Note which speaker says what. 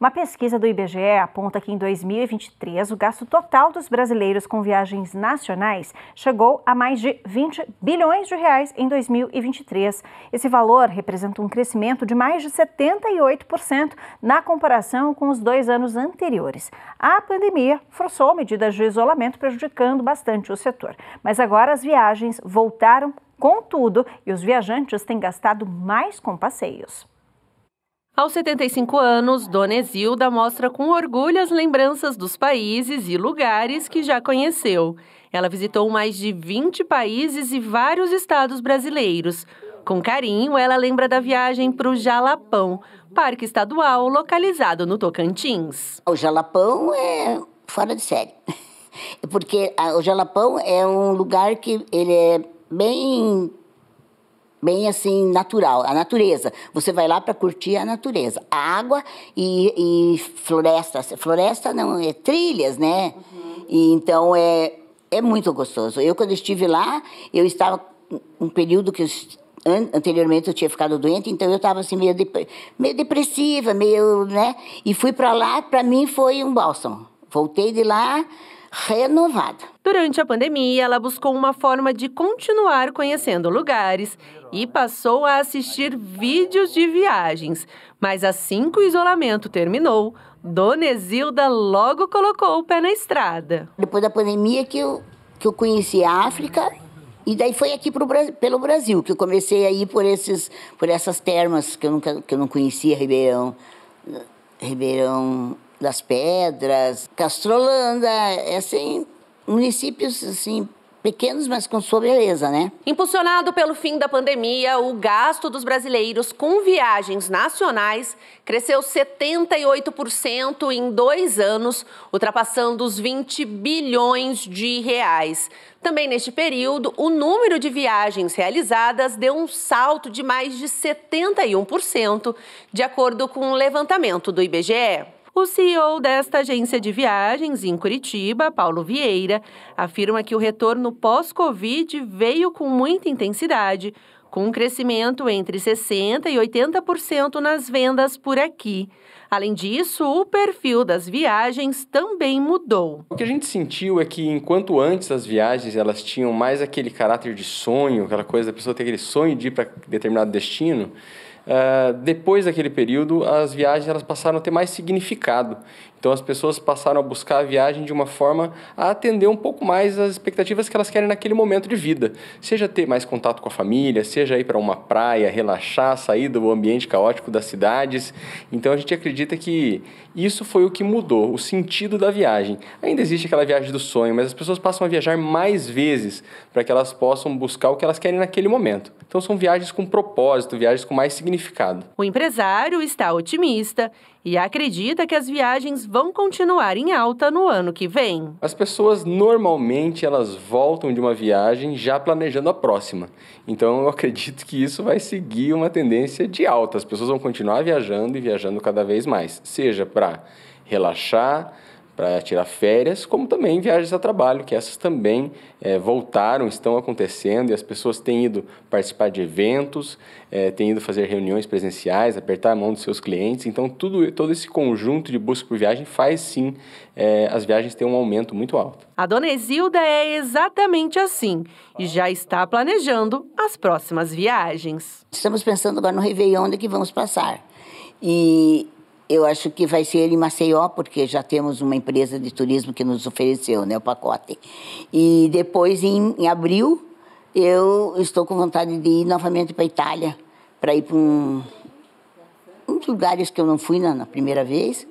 Speaker 1: Uma pesquisa do IBGE aponta que em 2023 o gasto total dos brasileiros com viagens nacionais chegou a mais de 20 bilhões de reais em 2023. Esse valor representa um crescimento de mais de 78% na comparação com os dois anos anteriores. A pandemia forçou medidas de isolamento, prejudicando bastante o setor. Mas agora as viagens voltaram com tudo e os viajantes têm gastado mais com passeios.
Speaker 2: Aos 75 anos, Dona Exilda mostra com orgulho as lembranças dos países e lugares que já conheceu. Ela visitou mais de 20 países e vários estados brasileiros. Com carinho, ela lembra da viagem para o Jalapão, parque estadual localizado no Tocantins. O Jalapão é fora de série, porque
Speaker 1: o Jalapão é um lugar que ele é bem bem assim natural, a natureza. Você vai lá para curtir a natureza, a água e, e floresta, floresta não é trilhas, né? Uhum. E então é é muito gostoso. Eu quando estive lá, eu estava um período que anteriormente eu tinha ficado doente, então eu estava assim meio, meio depressiva, meio, né? E
Speaker 2: fui para lá, para mim foi um bálsamo. Voltei de lá, renovada. Durante a pandemia, ela buscou uma forma de continuar conhecendo lugares e passou a assistir vídeos de viagens. Mas assim que o isolamento terminou, Dona Exilda logo colocou o pé na estrada. Depois da pandemia que eu,
Speaker 1: que eu conheci a África e daí foi aqui pro, pelo Brasil que eu comecei a ir por, esses, por essas termas que eu, nunca, que eu não conhecia, Ribeirão, Ribeirão das Pedras, Castrolanda, é assim, municípios assim pequenos, mas com sua beleza, né?
Speaker 2: Impulsionado pelo fim da pandemia, o gasto dos brasileiros com viagens nacionais cresceu 78% em dois anos, ultrapassando os 20 bilhões de reais. Também neste período, o número de viagens realizadas deu um salto de mais de 71%, de acordo com o um levantamento do IBGE. O CEO desta agência de viagens em Curitiba, Paulo Vieira, afirma que o retorno pós-Covid veio com muita intensidade, com um crescimento entre 60% e 80% nas vendas por aqui. Além disso, o perfil das viagens também
Speaker 3: mudou. O que a gente sentiu é que enquanto antes as viagens elas tinham mais aquele caráter de sonho, aquela coisa da pessoa ter aquele sonho de ir para determinado destino, ah, depois daquele período, as viagens elas passaram a ter mais significado. Então as pessoas passaram a buscar a viagem de uma forma a atender um pouco mais as expectativas que elas querem naquele momento de vida. Seja ter mais contato com a família, seja ir para uma praia, relaxar, sair do ambiente caótico das cidades. Então a gente acredita que isso foi o que mudou, o sentido da viagem. Ainda existe aquela viagem do sonho, mas as pessoas passam a viajar mais vezes para que elas possam buscar o que elas querem naquele momento. Então são viagens com propósito, viagens com mais significado.
Speaker 2: O empresário está otimista e acredita que as viagens vão continuar em alta no ano que vem.
Speaker 3: As pessoas normalmente elas voltam de uma viagem já planejando a próxima. Então eu acredito que isso vai seguir uma tendência de alta. As pessoas vão continuar viajando e viajando cada vez mais, seja para relaxar, para tirar férias, como também viagens a trabalho, que essas também é, voltaram, estão acontecendo e as pessoas têm ido participar de eventos, é, têm ido fazer reuniões presenciais, apertar a mão dos seus clientes. Então, tudo, todo esse conjunto de busca por viagem faz sim é, as viagens terem um aumento muito alto.
Speaker 2: A dona Exilda é exatamente assim e já está planejando as próximas viagens. Estamos
Speaker 1: pensando agora no Réveillon onde é que vamos passar. E eu acho que vai ser ele em Maceió, porque já temos uma empresa de turismo que nos ofereceu né, o pacote. E depois, em, em abril, eu estou com vontade de ir novamente para a Itália, para ir para um, uns lugares que eu não fui na, na primeira vez